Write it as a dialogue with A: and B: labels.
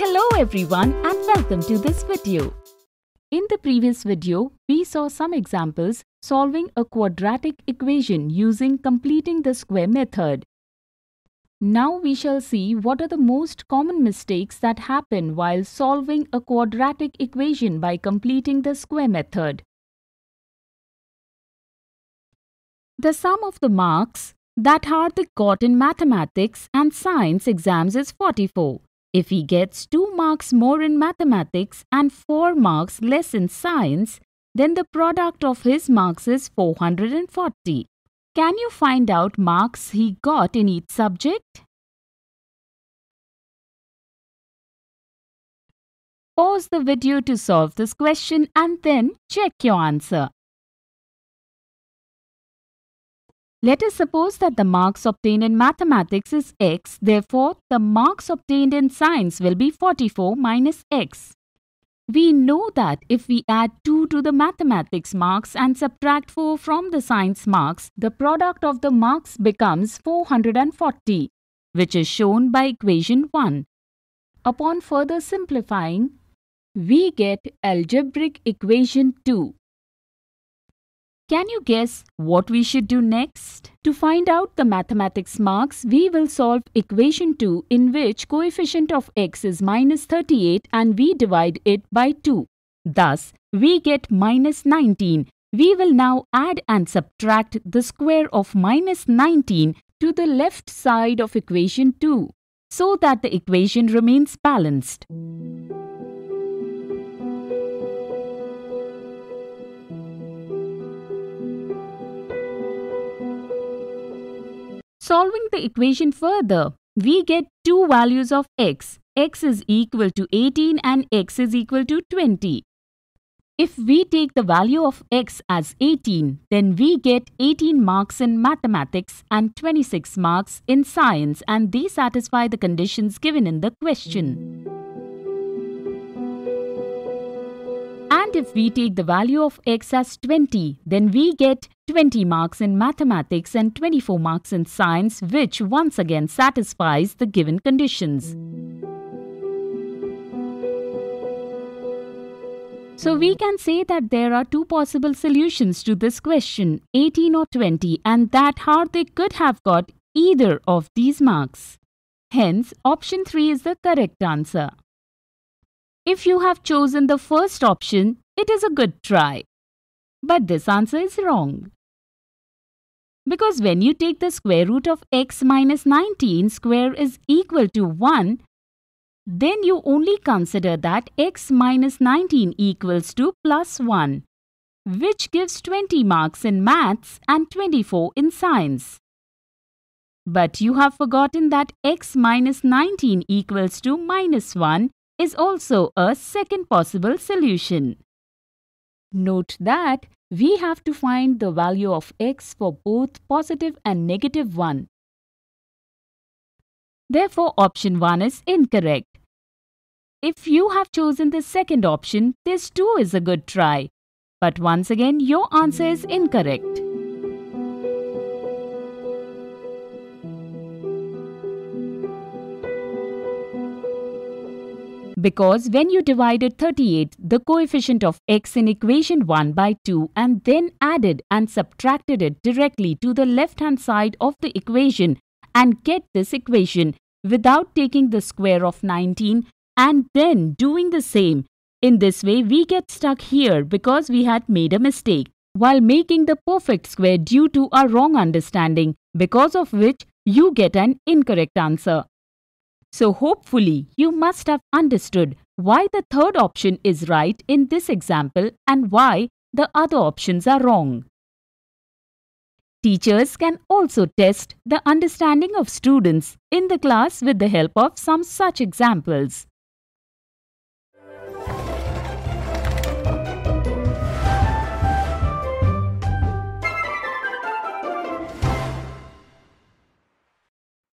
A: Hello everyone and welcome to this video. In the previous video, we saw some examples solving a quadratic equation using completing the square method. Now we shall see what are the most common mistakes that happen while solving a quadratic equation by completing the square method. The sum of the marks that Hardik got in mathematics and science exams is 44 if he gets 2 marks more in mathematics and 4 marks less in science, then the product of his marks is 440. Can you find out marks he got in each subject? Pause the video to solve this question and then check your answer. Let us suppose that the marks obtained in mathematics is x, therefore the marks obtained in science will be 44 minus x. We know that if we add 2 to the mathematics marks and subtract 4 from the science marks, the product of the marks becomes 440, which is shown by equation 1. Upon further simplifying, we get algebraic equation 2. Can you guess what we should do next? To find out the mathematics marks, we will solve equation 2 in which coefficient of x is minus 38 and we divide it by 2. Thus, we get minus 19. We will now add and subtract the square of minus 19 to the left side of equation 2 so that the equation remains balanced. Solving the equation further, we get two values of x. x is equal to 18 and x is equal to 20. If we take the value of x as 18, then we get 18 marks in mathematics and 26 marks in science and these satisfy the conditions given in the question. if we take the value of x as 20, then we get 20 marks in mathematics and 24 marks in science, which once again satisfies the given conditions. So we can say that there are two possible solutions to this question, 18 or 20, and that they could have got either of these marks. Hence, option 3 is the correct answer. If you have chosen the first option, it is a good try. But this answer is wrong. Because when you take the square root of x minus 19 square is equal to 1, then you only consider that x minus 19 equals to plus 1, which gives 20 marks in maths and 24 in science. But you have forgotten that x minus 19 equals to minus 1 is also a second possible solution. Note that we have to find the value of x for both positive and negative 1. Therefore, option 1 is incorrect. If you have chosen the second option, this too is a good try. But once again, your answer is incorrect. because when you divided 38, the coefficient of x in equation 1 by 2 and then added and subtracted it directly to the left hand side of the equation and get this equation without taking the square of 19 and then doing the same. In this way, we get stuck here because we had made a mistake while making the perfect square due to a wrong understanding because of which you get an incorrect answer. So hopefully you must have understood why the third option is right in this example and why the other options are wrong. Teachers can also test the understanding of students in the class with the help of some such examples.